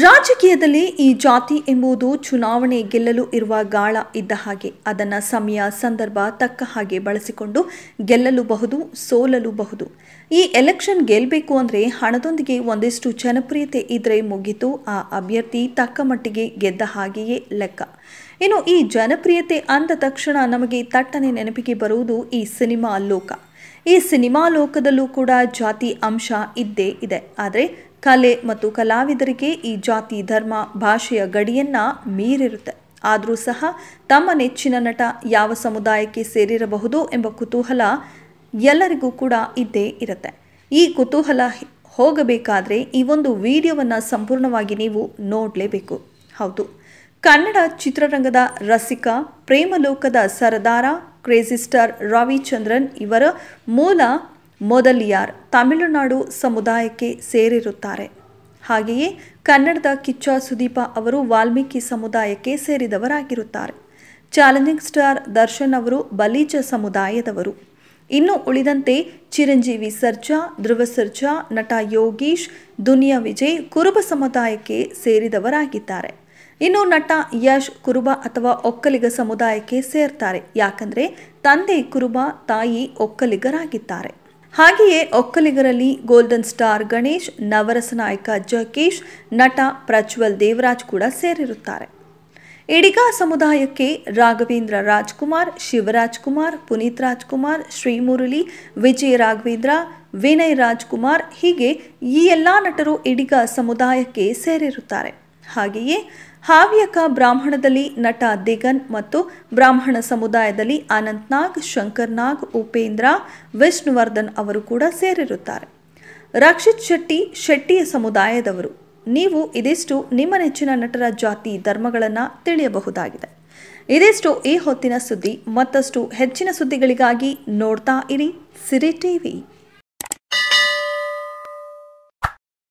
ರಾಜಕೀಯದಲ್ಲಿ ಈ ಜಾತಿ ಎಂಬುದು ಚುನಾವಣೆ ಗೆಲ್ಲಲು ಇರುವ ಗಾಳ ಇದ್ದ ಹಾಗೆ ಅದನ್ನು ಸಮಯ ಸಂದರ್ಭ ತಕ್ಕ ಹಾಗೆ ಬಳಸಿಕೊಂಡು ಗೆಲ್ಲಲುಬಹುದು ಸೋಲಲುಬಹುದು ಈ ಎಲೆಕ್ಷನ್ ಗೆಲ್ಲಬೇಕು ಅಂದರೆ ಹಣದೊಂದಿಗೆ ಒಂದಿಷ್ಟು ಜನಪ್ರಿಯತೆ ಇದ್ದರೆ ಮುಗಿತು ಆ ಅಭ್ಯರ್ಥಿ ತಕ್ಕ ಮಟ್ಟಿಗೆ ಗೆದ್ದ ಹಾಗೆಯೇ ಲೆಕ್ಕ ಇನ್ನು ಈ ಜನಪ್ರಿಯತೆ ಅಂದ ತಕ್ಷಣ ನಮಗೆ ತಟ್ಟನೆ ನೆನಪಿಗೆ ಬರುವುದು ಈ ಸಿನಿಮಾ ಲೋಕ ಈ ಸಿನಿಮಾ ಲೋಕದಲ್ಲೂ ಕೂಡ ಜಾತಿ ಅಂಶ ಇದ್ದೇ ಇದೆ ಆದರೆ ಕಲೆ ಮತ್ತು ಕಲಾವಿದರಿಗೆ ಈ ಜಾತಿ ಧರ್ಮ ಭಾಷೆಯ ಗಡಿಯನ್ನು ಮೀರಿರುತ್ತೆ ಆದರೂ ಸಹ ತಮ್ಮ ನೆಚ್ಚಿನ ನಟ ಯಾವ ಸಮುದಾಯಕ್ಕೆ ಸೇರಿರಬಹುದು ಎಂಬ ಕುತೂಹಲ ಎಲ್ಲರಿಗೂ ಕೂಡ ಇದ್ದೇ ಇರುತ್ತೆ ಈ ಕುತೂಹಲ ಹೋಗಬೇಕಾದ್ರೆ ಈ ಒಂದು ವಿಡಿಯೋವನ್ನು ಸಂಪೂರ್ಣವಾಗಿ ನೀವು ನೋಡಲೇಬೇಕು ಹೌದು ಕನ್ನಡ ಚಿತ್ರರಂಗದ ರಸಿಕ ಪ್ರೇಮಲೋಕದ ಸರದಾರ ಕ್ರೇಜಿ ಸ್ಟಾರ್ ರವಿಚಂದ್ರನ್ ಇವರ ಮೂಲ ಮೊದಲಿಯಾರ್ ತಮಿಳುನಾಡು ಸಮುದಾಯಕ್ಕೆ ಸೇರಿರುತ್ತಾರೆ ಹಾಗೆಯೇ ಕನ್ನಡದ ಕಿಚ್ಚ ಸುದೀಪ ಅವರು ವಾಲ್ಮೀಕಿ ಸಮುದಾಯಕ್ಕೆ ಸೇರಿದವರಾಗಿರುತ್ತಾರೆ ಚಾಲೆಂಜಿಂಗ್ ಸ್ಟಾರ್ ದರ್ಶನ್ ಅವರು ಬಲೀಜ ಸಮುದಾಯದವರು ಇನ್ನು ಉಳಿದಂತೆ ಚಿರಂಜೀವಿ ಸರ್ಜಾ ಧ್ರುವ ಸರ್ಜಾ ನಟ ಯೋಗೀಶ್ ದುನಿಯಾ ವಿಜಯ್ ಕುರುಬ ಸಮುದಾಯಕ್ಕೆ ಸೇರಿದವರಾಗಿದ್ದಾರೆ ಇನ್ನು ನಟ ಯಶ್ ಕುರುಬ ಅಥವಾ ಒಕ್ಕಲಿಗ ಸಮುದಾಯಕ್ಕೆ ಸೇರ್ತಾರೆ ಯಾಕಂದ್ರೆ ತಂದೆ ಕುರುಬ ತಾಯಿ ಒಕ್ಕಲಿಗರಾಗಿದ್ದಾರೆ ಹಾಗೆಯೇ ಒಕ್ಕಲಿಗರಲ್ಲಿ ಗೋಲ್ಡನ್ ಸ್ಟಾರ್ ಗಣೇಶ್ ನವರಸ ನಾಯಕ ಜಗೇಶ್ ನಟ ಪ್ರಜ್ವಲ್ ದೇವರಾಜ್ ಕೂಡ ಸೇರಿರುತ್ತಾರೆ ಇಡಿಗ ಸಮುದಾಯಕ್ಕೆ ರಾಘವೇಂದ್ರ ರಾಜ್ಕುಮಾರ್ ಶಿವರಾಜ್ ಕುಮಾರ್ ಪುನೀತ್ ರಾಜ್ಕುಮಾರ್ ಶ್ರೀಮುರಳಿ ವಿಜಯ ರಾಘವೇಂದ್ರ ವಿನಯ್ ರಾಜ್ಕುಮಾರ್ ಹೀಗೆ ಈ ಎಲ್ಲ ನಟರು ಇಡಿಗ ಸಮುದಾಯಕ್ಕೆ ಸೇರಿರುತ್ತಾರೆ ಹಾಗೆಯೇ ಹಾವ್ಯಕ ಬ್ರಾಹ್ಮಣದಲ್ಲಿ ನಟ ದಿಗನ್ ಮತ್ತು ಬ್ರಾಹ್ಮಣ ಸಮುದಾಯದಲ್ಲಿ ಅನಂತ್ನಾಗ್ ಶಂಕರ್ನಾಗ್ ಉಪೇಂದ್ರ ವಿಷ್ಣುವರ್ಧನ್ ಅವರು ಕೂಡ ಸೇರಿರುತ್ತಾರೆ ರಕ್ಷಿತ್ ಶೆಟ್ಟಿ ಶೆಟ್ಟಿಯ ಸಮುದಾಯದವರು ನೀವು ಇದಿಷ್ಟು ನಿಮ್ಮ ನೆಚ್ಚಿನ ನಟರ ಜಾತಿ ಧರ್ಮಗಳನ್ನು ತಿಳಿಯಬಹುದಾಗಿದೆ ಇದಿಷ್ಟು ಈ ಹೊತ್ತಿನ ಸುದ್ದಿ ಮತ್ತಷ್ಟು ಹೆಚ್ಚಿನ ಸುದ್ದಿಗಳಿಗಾಗಿ ನೋಡ್ತಾ ಇರಿ ಸಿರಿ ಟಿವಿ